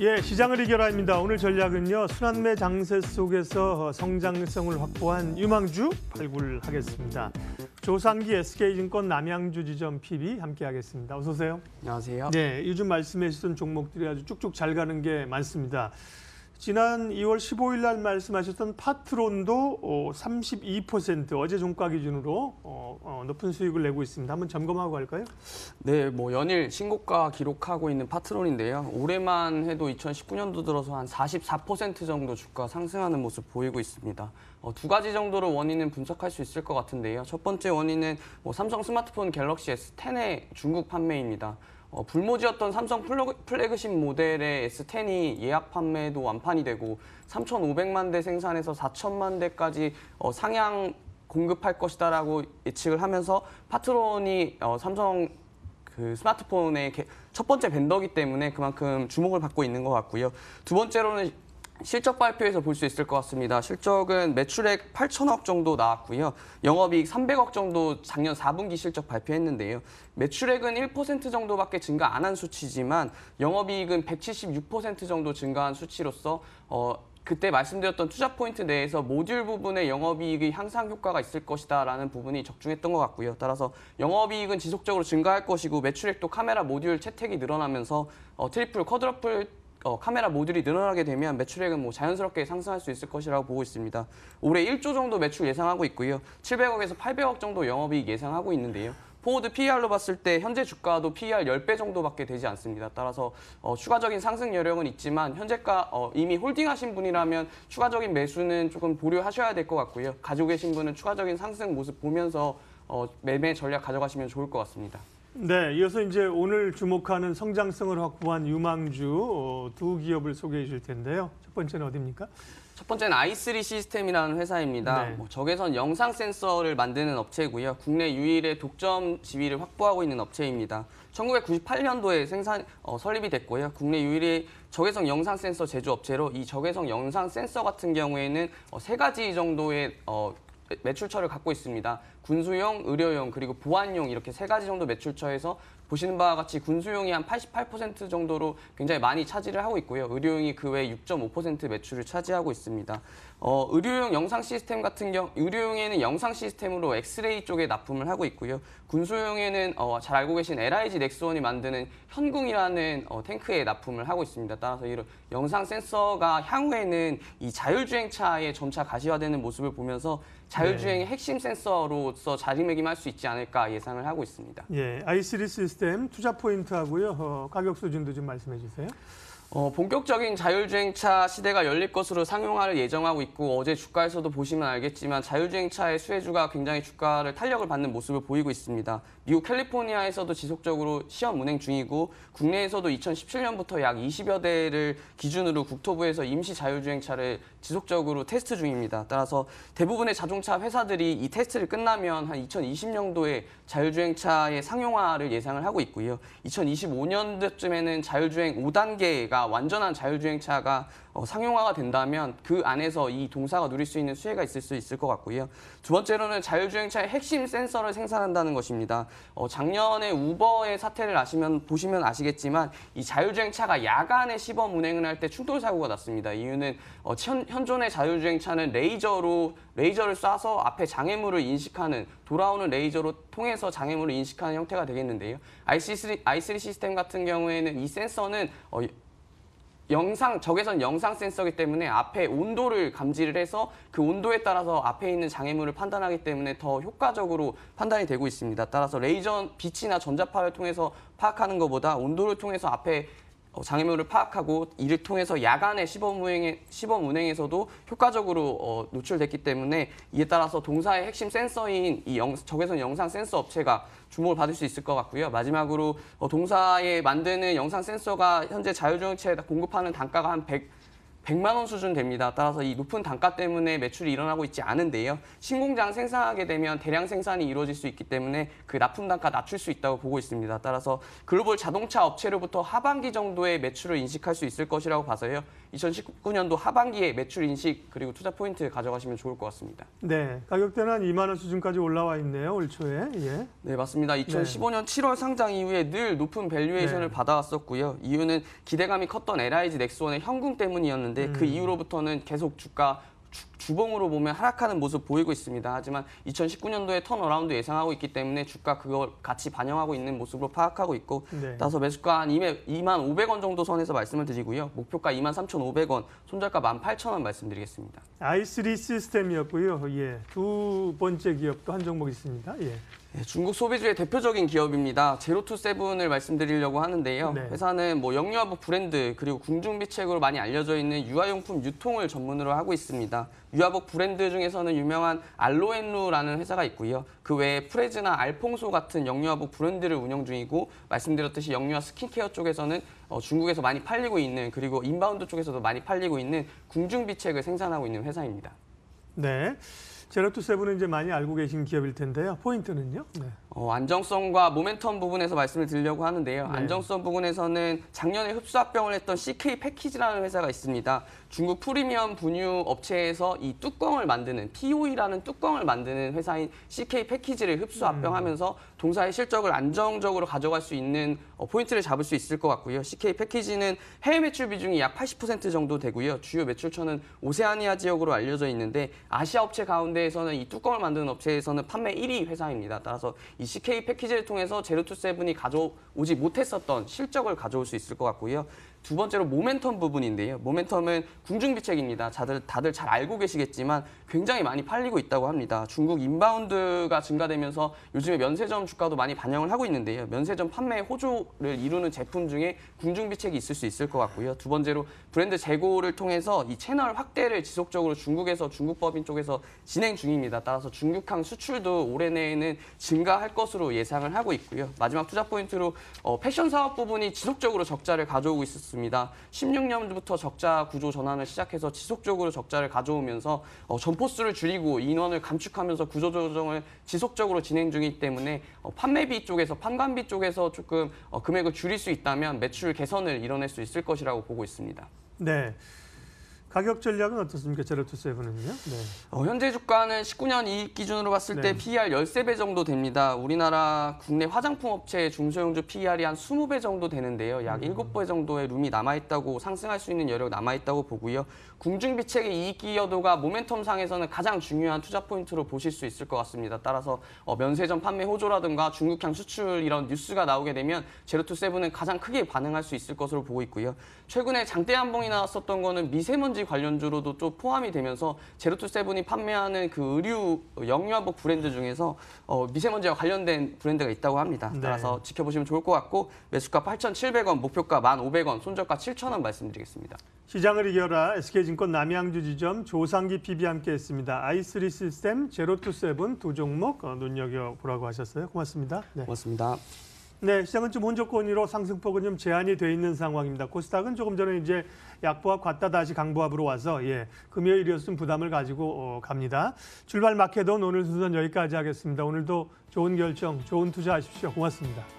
예, 시장을 이겨라입니다. 오늘 전략은요. 순환매 장세 속에서 성장성을 확보한 유망주 발굴하겠습니다. 조상기 SK증권 남양주 지점 PB 함께하겠습니다. 어서 오세요. 안녕하세요. 네, 요즘 말씀해 주신 종목들이 아주 쭉쭉 잘 가는 게 많습니다. 지난 2월 15일 날 말씀하셨던 파트론도 32% 어, 어제 종가 기준으로 어, 어, 높은 수익을 내고 있습니다. 한번 점검하고 갈까요? 네, 뭐 연일 신고가 기록하고 있는 파트론인데요. 올해만 해도 2019년도 들어서 한 44% 정도 주가 상승하는 모습 보이고 있습니다. 두 가지 정도로 원인은 분석할 수 있을 것 같은데요. 첫 번째 원인은 뭐 삼성 스마트폰 갤럭시 S10의 중국 판매입니다. 어, 불모지였던 삼성 플래그십 모델의 S10이 예약 판매도 완판이 되고 3,500만 대 생산해서 4 0 0 0만 대까지 어, 상향 공급할 것이다라고 예측을 하면서 파트론이 어, 삼성 그 스마트폰의 첫 번째 벤더기 때문에 그만큼 주목을 받고 있는 것 같고요. 두 번째로는 실적 발표에서 볼 수 있을 것 같습니다. 실적은 매출액 8천억 정도 나왔고요. 영업이익 300억 정도 작년 4분기 실적 발표했는데요. 매출액은 1% 정도밖에 증가 안 한 수치지만 영업이익은 176% 정도 증가한 수치로서 어, 그때 말씀드렸던 투자 포인트 내에서 모듈 부분의 영업이익의 향상 효과가 있을 것이다라는 부분이 적중했던 것 같고요. 따라서 영업이익은 지속적으로 증가할 것이고 매출액도 카메라 모듈 채택이 늘어나면서 어, 트리플, 쿼드러플 어, 카메라 모듈이 늘어나게 되면 매출액은 뭐 자연스럽게 상승할 수 있을 것이라고 보고 있습니다. 올해 1조 정도 매출 예상하고 있고요. 700억에서 800억 정도 영업이익 예상하고 있는데요. 포드 PER로 봤을 때 현재 주가도 PER 10배 정도밖에 되지 않습니다. 따라서 어, 추가적인 상승 여력은 있지만 현재가 어, 이미 홀딩하신 분이라면 추가적인 매수는 조금 보류하셔야 될 것 같고요. 가지고 계신 분은 추가적인 상승 모습 보면서 어, 매매 전략 가져가시면 좋을 것 같습니다. 네, 이어서 이제 오늘 주목하는 성장성을 확보한 유망주 어, 두 기업을 소개해 줄 텐데요. 첫 번째는 어디입니까? 첫 번째는 i3 시스템이라는 회사입니다. 네. 뭐 적외선 영상 센서를 만드는 업체고요. 국내 유일의 독점 지위를 확보하고 있는 업체입니다. 1998년도에 생산 어, 설립이 됐고요. 국내 유일의 적외선 영상 센서 제조 업체로 이 적외선 영상 센서 같은 경우에는 어, 세 가지 정도의 어, 매출처를 갖고 있습니다. 군수용, 의료용, 그리고 보안용 이렇게 세 가지 정도 매출처에서 보시는 바와 같이 군수용이 한 88% 정도로 굉장히 많이 차지를 하고 있고요. 의료용이 그 외 6.5% 매출을 차지하고 있습니다. 어, 의료용 영상 시스템 같은 경우, 의료용에는 영상 시스템으로 엑스레이 쪽에 납품을 하고 있고요. 군수용에는 어, 잘 알고 계신 LIG 넥스원이 만드는 현궁이라는 어, 탱크에 납품을 하고 있습니다. 따라서 이런 영상 센서가 향후에는 이 자율주행차에 점차 가시화되는 모습을 보면서 자율주행의 네. 핵심 센서로 기으로서 자리매김할 수 있지 않을까 예상을 하고 있습니다. 예, i c 시스템 투자 포인트하고요. 어, 가격 수준도 좀 말씀해 주세요. 어, 본격적인 자율주행차 시대가 열릴 것으로 상용화를 예정하고 있고 어제 주가에서도 보시면 알겠지만 자율주행차의 수혜주가 굉장히 주가를 탄력을 받는 모습을 보이고 있습니다. 미국 캘리포니아에서도 지속적으로 시험 운행 중이고 국내에서도 2017년부터 약 20여 대를 기준으로 국토부에서 임시 자율주행차를 지속적으로 테스트 중입니다. 따라서 대부분의 자동차 회사들이 이 테스트를 끝나면 한 2020년도에 자율주행차의 상용화를 예상을 하고 있고요. 2025년도쯤에는 자율주행 5단계가 자율주행 완전한 자율주행차가 어, 상용화가 된다면 그 안에서 이 동사가 누릴 수 있는 수혜가 있을 수 있을 것 같고요. 두 번째로는 자율주행차의 핵심 센서를 생산한다는 것입니다. 어, 작년에 우버의 사태를 아시면 보시면 아시겠지만 이 자율주행차가 야간에 시범 운행을 할 때 충돌 사고가 났습니다. 이유는 어, 현, 존의 자율주행차는 레이저로 레이저를 쏴서 앞에 장애물을 인식하는 돌아오는 레이저로 통해서 장애물을 인식하는 형태가 되겠는데요. i3, i3 시스템 같은 경우에는 이 센서는 어, 영상 적외선 영상 센서기 때문에 앞에 온도를 감지를 해서 그 온도에 따라서 앞에 있는 장애물을 판단하기 때문에 더 효과적으로 판단이 되고 있습니다. 따라서 레이저 빛이나 전자파를 통해서 파악하는 것보다 온도를 통해서 앞에 어, 장애물을 파악하고 이를 통해서 야간에 시범, 운행에, 시범 운행에서도 효과적으로 어, 노출됐기 때문에 이에 따라서 동사의 핵심 센서인 이 영, 적외선 영상 센서 업체가 주목을 받을 수 있을 것 같고요. 마지막으로 어, 동사에 만드는 영상 센서가 현재 자율주행체에 공급하는 단가가 한 100, 100만 원 수준 됩니다. 따라서 이 높은 단가 때문에 매출이 일어나고 있지 않은데요. 신공장 생산하게 되면 대량 생산이 이루어질 수 있기 때문에 그 납품 단가 낮출 수 있다고 보고 있습니다. 따라서 글로벌 자동차 업체로부터 하반기 정도의 매출을 인식할 수 있을 것이라고 봐서요. 2019년도 하반기에 매출 인식 그리고 투자 포인트 가져가시면 좋을 것 같습니다. 네, 가격대는 한 2만 원 수준까지 올라와 있네요. 올 초에. 예. 네, 맞습니다. 2015년 네. 7월 상장 이후에 늘 높은 밸류에이션을 네. 받아왔었고요. 이유는 기대감이 컸던 LIG 넥스원의 현금 때문이었는데 있었는데 그 음. 그 이후로부터는 계속 주가 주, 봉으로 보면 하락하는 모습 보이고 있습니다. 하지만 2019년도에 턴어라운드 예상하고 있기 때문에 주가 그걸 같이 반영하고 있는 모습으로 파악하고 있고 네. 따라서 매수가 한 2만 500원 정도 선에서 말씀을 드리고요. 목표가 2만 3,500원, 손절가 18,000원 말씀드리겠습니다. i3 시스템이었고요. 예, 두 번째 기업도 한 종목 있습니다. 예. 네, 중국 소비주의 대표적인 기업입니다. 제로투세븐을 말씀드리려고 하는데요. 네. 회사는 뭐영유아부 브랜드 그리고 궁중비책으로 많이 알려져 있는 유아용품 유통을 전문으로 하고 있습니다. 유아복 브랜드 중에서는 유명한 알로엔루라는 회사가 있고요. 그 외에 프레즈나 알퐁소 같은 영유아복 브랜드를 운영 중이고 말씀드렸듯이 영유아 스킨케어 쪽에서는 어, 중국에서 많이 팔리고 있는 그리고 인바운드 쪽에서도 많이 팔리고 있는 궁중비책을 생산하고 있는 회사입니다. 네. 제로투세븐은 이제 많이 알고 계신 기업일 텐데요. 포인트는요? 네. 어, 안정성과 모멘텀 부분에서 말씀을 드리려고 하는데요. 네. 안정성 부분에서는 작년에 흡수합병을 했던 CK 패키지라는 회사가 있습니다. 중국 프리미엄 분유 업체에서 이 뚜껑을 만드는 POE라는 뚜껑을 만드는 회사인 CK 패키지를 흡수합병하면서 음. 동사의 실적을 안정적으로 가져갈 수 있는 어, 포인트를 잡을 수 있을 것 같고요. CK 패키지는 해외 매출 비중이 약 80% 정도 되고요. 주요 매출처는 오세아니아 지역으로 알려져 있는데 아시아 업체 가운데에서는 이 뚜껑을 만드는 업체에서는 판매 1위 회사입니다. 따라서 이 c k 패키지를 통해서 제로투세븐이 가져오지 못했었던 실적을 가져올 수 있을 것 같고요. 두 번째로 모멘텀 부분인데요. 모멘텀은 궁중비책입니다. 다들, 다들 잘 알고 계시겠지만 굉장히 많이 팔리고 있다고 합니다. 중국 인바운드가 증가되면서 요즘에 면세점 주가도 많이 반영을 하고 있는데요. 면세점 판매 호조를 이루는 제품 중에 궁중비책이 있을 수 있을 것 같고요. 두 번째로 브랜드 재고를 통해서 이 채널 확대를 지속적으로 중국에서 중국법인 쪽에서 진행 중입니다. 따라서 중국항 수출도 올해 내에는 증가할 것으로 예상을 하고 있고요. 마지막 투자 포인트로 어, 패션 사업 부분이 지속적으로 적자를 가져오고 있었습니다. 있습니다. 16년부터 적자 구조 전환을 시작해서 지속적으로 적자를 가져오면서 어, 점포수를 줄이고 인원을 감축하면서 구조조정을 지속적으로 진행 중이기 때문에 어, 판매비 쪽에서 판관비 쪽에서 조금 어, 금액을 줄일 수 있다면 매출 개선을 이뤄낼 수 있을 것이라고 보고 있습니다. 네. 가격 전략은 어떻습니까? 제로투세븐은요? 네. 어, 현재 주가는 19년 이익 기준으로 봤을 네. 때 PER 13배 정도 됩니다. 우리나라 국내 화장품 업체의 중소형주 PER이 한 20배 정도 되는데요. 약 음. 7배 정도의 룸이 남아있다고 상승할 수 있는 여력 남아있다고 보고요. 궁중비책의 이익 기여도가 모멘텀 상에서는 가장 중요한 투자 포인트로 보실 수 있을 것 같습니다. 따라서 어, 면세점 판매 호조라든가 중국향 수출 이런 뉴스가 나오게 되면 제로투세븐은 가장 크게 반응할 수 있을 것으로 보고 있고요. 최근에 장대 한봉이 나왔었던 거는 미세먼지 나머지 관련주로도 좀 포함이 되면서 제로투세븐이 판매하는 그 의류 영유아복 브랜드 중에서 어, 미세먼지와 관련된 브랜드가 있다고 합니다. 네. 따라서 지켜보시면 좋을 것 같고 매수가 8,700원, 목표가 1,500원, 손절가 7,000원 말씀드리겠습니다. 시장을 이겨라 SK증권 남양주 지점 조상기 PB 함께했습니다. i3 시스템 제로투세븐 두 종목 어, 눈여겨보라고 하셨어요. 고맙습니다. 네. 고맙습니다. 네, 시장은 좀 혼조권위로 상승폭은 좀 제한이 돼 있는 상황입니다. 코스닥은 조금 전에 이제 약보합 갔다 다시 강보합으로 와서 예, 금요일이었으면 부담을 가지고 어, 갑니다. 출발 마켓온 오늘 순서는 여기까지 하겠습니다. 오늘도 좋은 결정, 좋은 투자하십시오. 고맙습니다.